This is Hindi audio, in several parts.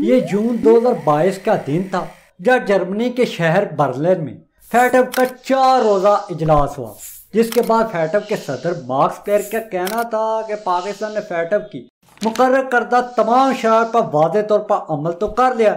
ये जून 2022 का दिन था जब जर्मनी के शहर बर्लिन में फैटअप का चार रोज़ा इजलास हुआ जिसके बाद फैटअप के सदर मार्क्स पेर का कहना था कि पाकिस्तान ने फैटअप की मुकर करदा तमाम शहर पर वाज तौर पर अमल तो कर लिया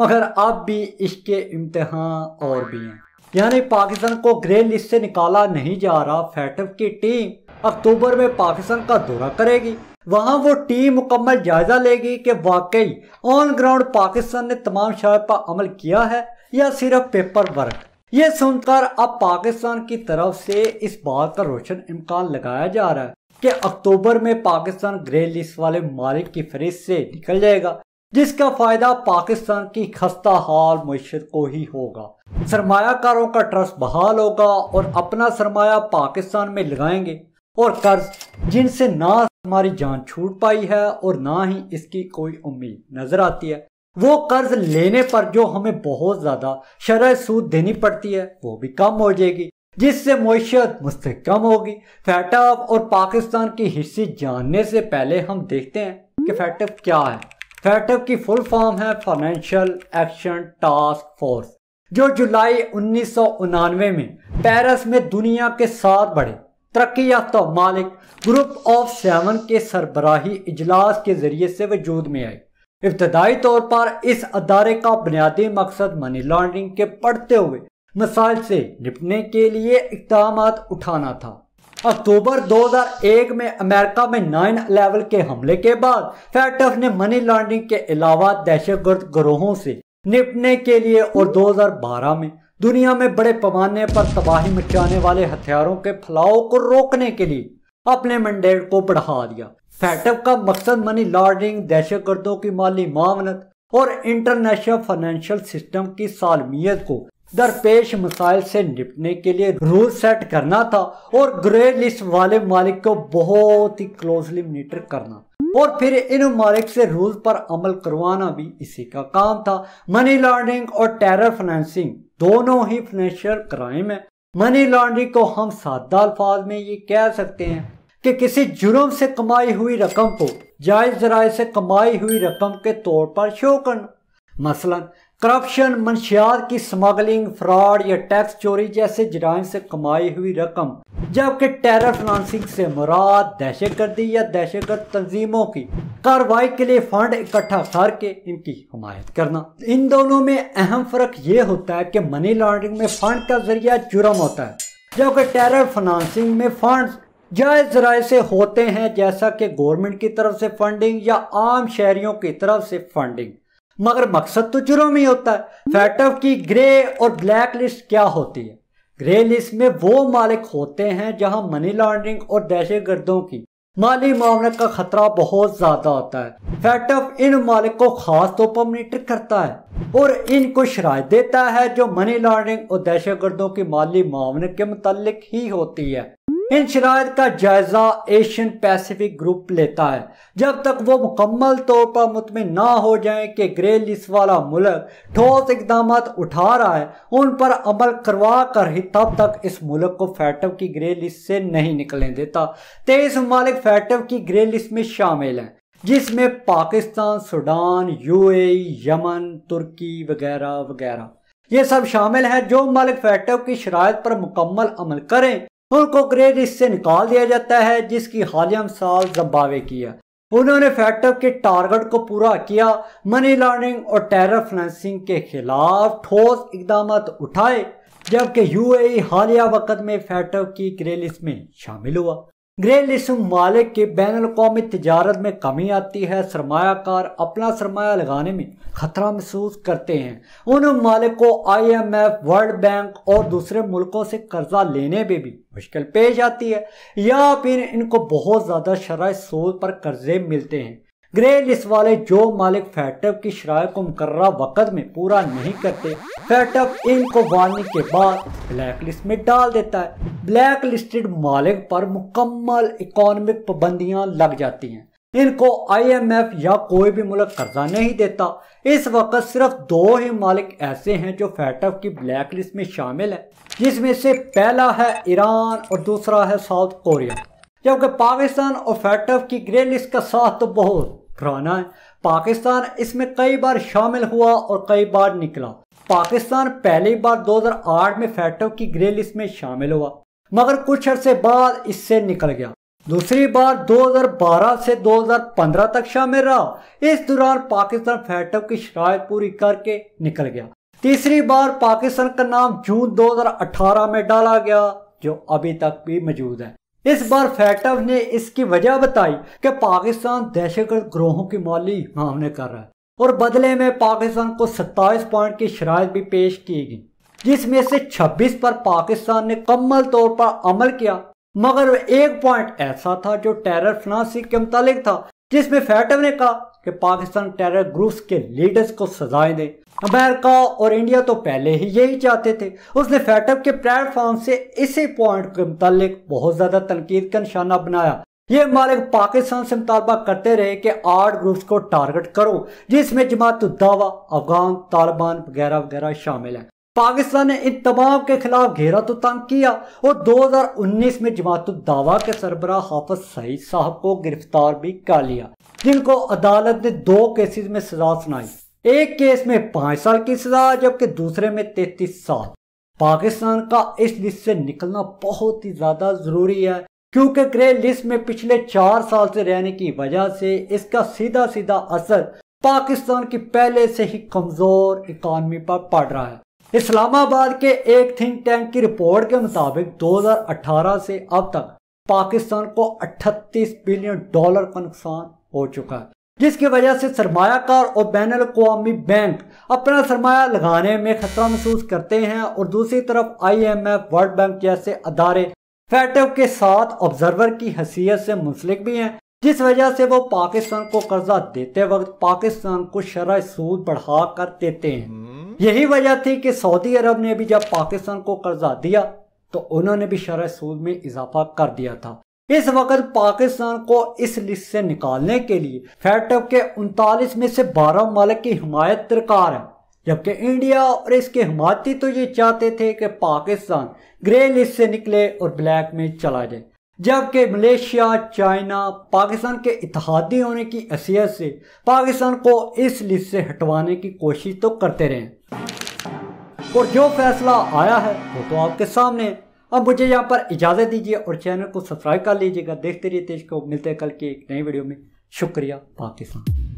मगर अब भी इसके इम्तहान और भी हैं यानी पाकिस्तान को ग्रे लिस्ट से निकाला नहीं जा रहा फैटअप की टीम अक्टूबर में पाकिस्तान का दौरा करेगी वहां वो टीम मुकम्मल जायजा लेगी कि वाकई ऑन ग्राउंड पाकिस्तान ने तमाम शराब पर अमल किया है या सिर्फ पेपर वर्क ये सुनकर अब पाकिस्तान की तरफ से इस बात का रोशन इम्कान लगाया जा रहा है कि अक्टूबर में पाकिस्तान ग्रे लिस्ट वाले मालिक की फहरिस्त से निकल जाएगा जिसका फायदा पाकिस्तान की खस्ता हाल मीशत को ही होगा सरमाकारों का ट्रस्ट बहाल होगा और अपना सरमाया पाकिस्तान में लगाएंगे और कर्ज जिनसे ना हमारी जान छूट पाई है और ना ही इसकी कोई उम्मीद नजर आती है वो कर्ज लेने पर जो हमें बहुत ज्यादा शरह सूद देनी पड़ती है वो भी कम हो जाएगी जिससे मीशत मुस्तकम होगी फैटअप और पाकिस्तान की हिस्से जानने से पहले हम देखते हैं कि फैटअप क्या है फैटअप की फुल फॉर्म है फाइनेंशियल एक्शन टास्क फोर्स जो जुलाई उन्नीस में पेरिस में दुनिया के साथ बढ़े तरक्की याफ्ता मालिक ग्रुप ऑफ सेवन के सरबराही इजलास के जरिए से वजूद में आए इब्तदाई तौर पर इस अदारे का बुनियादी मकसद मनी लॉन्ड्रिंग के पड़ते हुए मसाइल से निपटने के लिए इकदाम उठाना था अक्टूबर 2001 में अमेरिका में नाइन लेवल के हमले के बाद फैटफ ने मनी लॉन्ड्रिंग के अलावा दहशत गर्द ग्रोहों से निपटने के लिए और 2012 में दुनिया में बड़े पैमाने पर तबाही मचाने वाले हथियारों के फैलाव को रोकने के लिए अपने मंडेट को बढ़ा दिया फैटअप का मकसद मनी लॉन्ड्रिंग दहशत गर्दों की माली मामलत और इंटरनेशनल फाइनेंशियल सिस्टम की सालमियत को दरपेश मसाइल से निपटने के लिए रूल सेट करना था और ग्रे लिस्ट वाले मालिक को बहुत ही क्लोजली मॉनिटर करना और फिर इन मालिक से रूल पर अमल करवाना भी इसी का काम था मनी लॉन्ड्रिंग और टेरर फाइनेंसिंग दोनों ही फाइनेंशियल क्राइम है मनी लॉन्ड्रिंग को हम सादा अल्फाज में ये कह सकते हैं कि किसी जुर्म से कमाई हुई रकम को जायज जराये से कमाई हुई रकम के तौर पर शो करना मसलन करप्शन मनशियात की स्मगलिंग फ्रॉड या टैक्स चोरी जैसे जराइम से कमाई हुई रकम जबकि टेरर फाइनेंसिंग से मुराद दहशत गर्दी या दहशत गर्द तंजीमों की कार्रवाई के लिए फंड इकट्ठा करके इनकी हमायत करना इन दोनों में अहम फर्क ये होता है कि मनी लॉन्ड्रिंग में फंड का जरिया जुर्म होता है जबकि टेरर फाइनेंसिंग में फंड जायज जराये से होते हैं जैसा कि गवर्नमेंट की तरफ से फंडिंग या आम शहरियों की तरफ से फंडिंग मगर मकसद तो जुर्म ही होता है ऑफ की ग्रे और ब्लैक लिस्ट क्या होती है ग्रे लिस्ट में वो मालिक होते हैं जहां मनी लॉन्ड्रिंग और दहशत गर्दों की माली मामले का खतरा बहुत ज्यादा होता है ऑफ इन मालिक को खास तौर पर मोनिटर करता है और इनको शराय देता है जो मनी लॉन्ड्रिंग और दहशत गर्दों की माली मामले के मुतालिक ही होती है इन शरात का जायजा एशियन पैसिफिक ग्रुप लेता है जब तक वो मुकम्मल तौर पर मुतमिन ना हो जाए कि ग्रे लिस्ट वाला मुल्क ठोस इकदाम उठा रहा है उन पर अमल करवा कर ही तब तक इस मुल्क को फैटव की ग्रे लिस्ट से नहीं निकलने देता तेईस ममालिक फैटव की ग्रे लिस्ट में शामिल हैं जिसमें Pakistan Sudan UAE Yemen Turkey वगैरह वगैरह ये सब शामिल हैं जो मलिक फैटव की शरात पर मुकम्मल अमल करें उनको ग्रेड इससे निकाल दिया जाता है जिसकी हालिया मिसाल जम्बावे की है उन्होंने फैटअप के टारगेट को पूरा किया मनी लॉन्ड्रिंग और टेरर फाइनेंसिंग के खिलाफ ठोस इकदाम उठाए जबकि यूएई हालिया वक्त में फैटअप की ग्रे लिस्ट में शामिल हुआ ग्रे लिस्ट मालिक के बैन अवी तजारत में कमी आती है सरमाकार अपना सरमाया लगाने में खतरा महसूस करते हैं उन मालिक को I M F world bank और दूसरे मुल्कों से कर्जा लेने में भी मुश्किल पेश आती है या फिर इनको बहुत ज़्यादा शराय सूद पर कर्जे मिलते हैं ग्रे लिस्ट वाले जो मालिक फैटअप की शराय को मुकर्रा वक़्त में पूरा नहीं करते फैटअप इनको वार्निंग के बाद ब्लैक लिस्ट में डाल देता है ब्लैक लिस्टेड मालिक पर मुकम्मल इकोनॉमिक पाबंदियाँ लग जाती हैं इनको आईएमएफ या कोई भी मुल्क कर्जा नहीं देता इस वक्त सिर्फ दो ही मालिक ऐसे हैं जो फैटफ की ब्लैक लिस्ट में शामिल है जिसमें से पहला है ईरान और दूसरा है साउथ कोरिया जबकि पाकिस्तान और फैटफ की ग्रे लिस्ट का साथ तो बहुत घराना है पाकिस्तान इसमें कई बार शामिल हुआ और कई बार निकला पाकिस्तान पहली बार 2008 में फैटो की ग्रे लिस्ट में शामिल हुआ मगर कुछ अरसे बाद इससे निकल गया दूसरी बार 2012 से 2015 तक शामिल रहा इस दौरान पाकिस्तान फैटो की शराय पूरी करके निकल गया तीसरी बार पाकिस्तान का नाम जून 2018 में डाला गया जो अभी तक भी मौजूद है इस बार फैटव ने इसकी वजह बताई कि पाकिस्तान दहशतगर्द ग्रोहों की माली मामले कर रहा है और बदले में पाकिस्तान को 27 पॉइंट की शराय भी पेश की गई जिसमें से 26 पर पाकिस्तान ने कम्मल तौर पर अमल किया मगर एक पॉइंट ऐसा था जो टेरर फिनांसिंग के मुतालिक था जिसमें फैटव ने कहा कि पाकिस्तान टेरर ग्रुप्स के लीडर्स को सजाएं दे अमेरिका और इंडिया तो पहले ही यही चाहते थे उसने फैटअप के प्लेटफॉर्म से इसी पॉइंट के मुतालिक बहुत ज़्यादा तनकीद का निशाना बनाया ये मालिक पाकिस्तान से मुतालबा करते रहे कि आठ ग्रुप्स को टारगेट करो जिसमें जमात दावा अफगान तालिबान वगैरह वगैरह शामिल है पाकिस्तान ने इन तमाम के खिलाफ घेरा तो तंग किया और 2019 में जमात दावा के सरबरा हाफज सईद साहब को गिरफ्तार भी कर लिया जिनको अदालत ने दो केसेस में सजा सुनाई एक केस में पांच साल की सजा जबकि दूसरे में तैतीस साल पाकिस्तान का इस लिस्ट से निकलना बहुत ही ज्यादा जरूरी है क्योंकि ग्रे लिस्ट में पिछले चार साल से रहने की वजह से इसका सीधा सीधा असर पाकिस्तान की पहले से ही कमजोर इकॉनमी पर पड़ रहा है इस्लामाबाद के एक थिंक टैंक की रिपोर्ट के मुताबिक 2018 से अब तक पाकिस्तान को 38 बिलियन डॉलर का नुकसान हो चुका है जिसकी वजह से सरमाकार और बैन अवी बैंक अपना सरमाया लगाने में खतरा महसूस करते हैं और दूसरी तरफ I M F world bank जैसे अदारे फैटव के साथ ऑब्जर्वर की हैसियत से मुंसलिक भी हैं जिस वजह से वो पाकिस्तान को कर्जा देते वक्त पाकिस्तान को शरा सूद बढ़ा कर देते हैं हम्म। यही वजह थी कि सऊदी अरब ने भी जब पाकिस्तान को कर्जा दिया तो उन्होंने भी शरा सूद में इजाफा कर दिया था इस वक्त पाकिस्तान को इस लिस्ट से निकालने के लिए फैटअप के उनतालीस में से बारह मालिक की हमायत दरकार है जबकि इंडिया और इसके हमाती तो ये चाहते थे कि पाकिस्तान ग्रे लिस्ट से निकले और ब्लैक में चला जाए जबकि मलेशिया चाइना पाकिस्तान के इतिहादी होने की असियत से पाकिस्तान को इस लिस्ट से हटवाने की कोशिश तो करते रहे और जो फैसला आया है वो तो आपके सामने अब मुझे यहाँ पर इजाज़त दीजिए और चैनल को सब्सक्राइब कर लीजिएगा देखते रहिए तेज को मिलते हैं कल की एक नई वीडियो में शुक्रिया पाकिस्तान